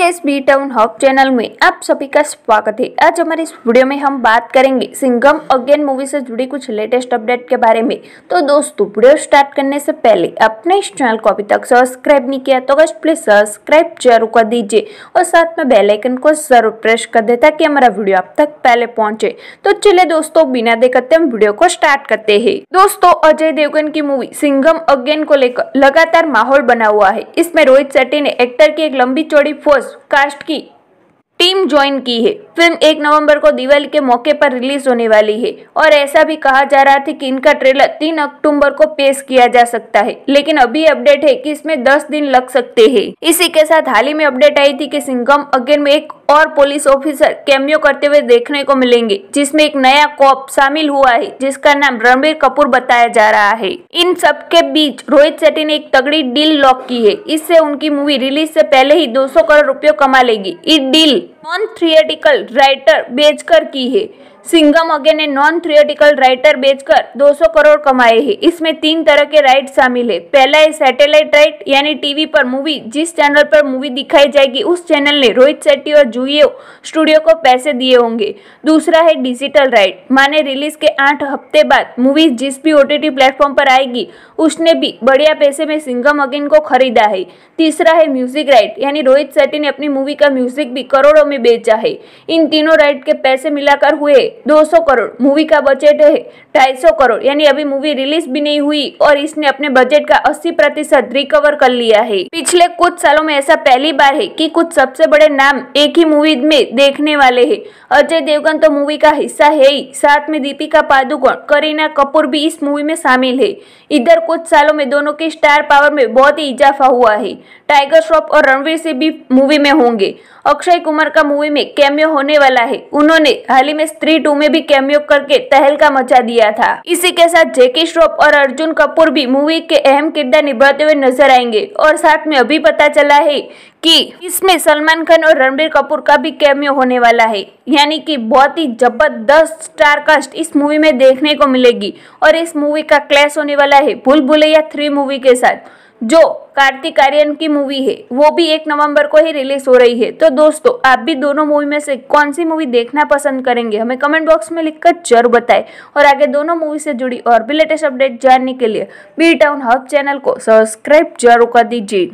gas B town hub channel में आप सभी का स्वागत है आज हमारे इस वीडियो में हम बात करेंगे सिंघम अगेन मूवी से जुड़ी कुछ लेटेस्ट अपडेट के बारे में तो दोस्तों वीडियो स्टार्ट करने से पहले अपने इस चैनल को अभी तक सब्सक्राइब नहीं किया तो बस प्लीज सब्सक्राइब जरूर कर दीजिए और साथ में बेलाइकन को जरूर प्रेस कर दे ताकि हमारा वीडियो अब तक पहले पहुंचे तो चले दोस्तों बिना देखते हम वीडियो को स्टार्ट करते है दोस्तों अजय देवगन की मूवी सिंघम अगेन को लेकर लगातार माहौल बना हुआ है इसमें रोहित शेट्टी ने एक्टर की एक लंबी चौड़ी फोर्स कास्ट की टीम ज्वाइन की है फिल्म एक नवंबर को दिवाली के मौके पर रिलीज होने वाली है और ऐसा भी कहा जा रहा था कि इनका ट्रेलर तीन अक्टूबर को पेश किया जा सकता है लेकिन अभी अपडेट है कि इसमें दस दिन लग सकते हैं इसी के साथ हाल ही में अपडेट आई थी कि सिंगम अगेन में एक और पुलिस ऑफिसर कैमियो करते हुए देखने को मिलेंगे जिसमे एक नया कॉप शामिल हुआ है जिसका नाम रणबीर कपूर बताया जा रहा है इन सबके बीच रोहित शेट्टी ने एक तगड़ी डील लॉक की है इससे उनकी मूवी रिलीज ऐसी पहले ही दो करोड़ रूपये कमा लेगी इस डील नॉन थिएटिकल राइटर बेचकर की है सिंगम अगेन ने नॉन थियोटिकल राइटर बेचकर 200 करोड़ कमाए हैं इसमें तीन तरह के राइट शामिल है पहला है सैटेलाइट राइट यानी टीवी पर मूवी जिस चैनल पर मूवी दिखाई जाएगी उस चैनल ने रोहित शेट्टी और जूयो स्टूडियो को पैसे दिए होंगे दूसरा है डिजिटल राइट माने रिलीज के आठ हफ्ते बाद मूवी जिस भी ओ प्लेटफॉर्म पर आएगी उसने भी बढ़िया पैसे में सिंगम अगेन को खरीदा है तीसरा है म्यूजिक राइट यानी रोहित शेट्टी ने अपनी मूवी का म्यूजिक भी करोड़ों में बेचा है इन तीनों राइट के पैसे मिलाकर हुए 200 करोड़ मूवी का बजट है 250 करोड़ यानी अभी मूवी रिलीज भी नहीं हुई और इसने अपने बजट का 80 प्रतिशत रिकवर कर लिया है पिछले कुछ सालों में ऐसा पहली बार है कि कुछ सबसे बड़े नाम एक ही मूवी में देखने वाले है अजय देवगन तो मूवी का हिस्सा है ही साथ में दीपिका पादुकोण करीना कपूर भी इस मूवी में शामिल है इधर कुछ सालों में दोनों के स्टार पावर में बहुत ही इजाफा हुआ है टाइगर श्रॉफ और रणवीर से भी मूवी में होंगे अक्षय कुमार का मूवी में कैमियो होने वाला है उन्होंने हाल ही में स्त्री टू में भी कैमियो करके तहलका मचा दिया था इसी के साथ जेके श्रॉफ और अर्जुन कपूर भी मूवी के अहम किरदार निभाते हुए नजर आएंगे और साथ में अभी पता चला है कि इसमें सलमान खान और रणबीर कपूर का भी कैमियो होने वाला है यानी कि बहुत ही जबरदस्त स्टार कास्ट इस मूवी में देखने को मिलेगी और इस मूवी का क्लैश होने वाला है भूल भुलैया थ्री मूवी के साथ जो कार्तिक आर्यन की मूवी है वो भी एक नवंबर को ही रिलीज हो रही है तो दोस्तों आप भी दोनों मूवी में से कौन सी मूवी देखना पसंद करेंगे हमें कमेंट बॉक्स में लिखकर जरूर बताएं और आगे दोनों मूवी से जुड़ी और भी लेटेस्ट अपडेट जानने के लिए बी टाउन हब चैनल को सब्सक्राइब जरूर कर दीजिए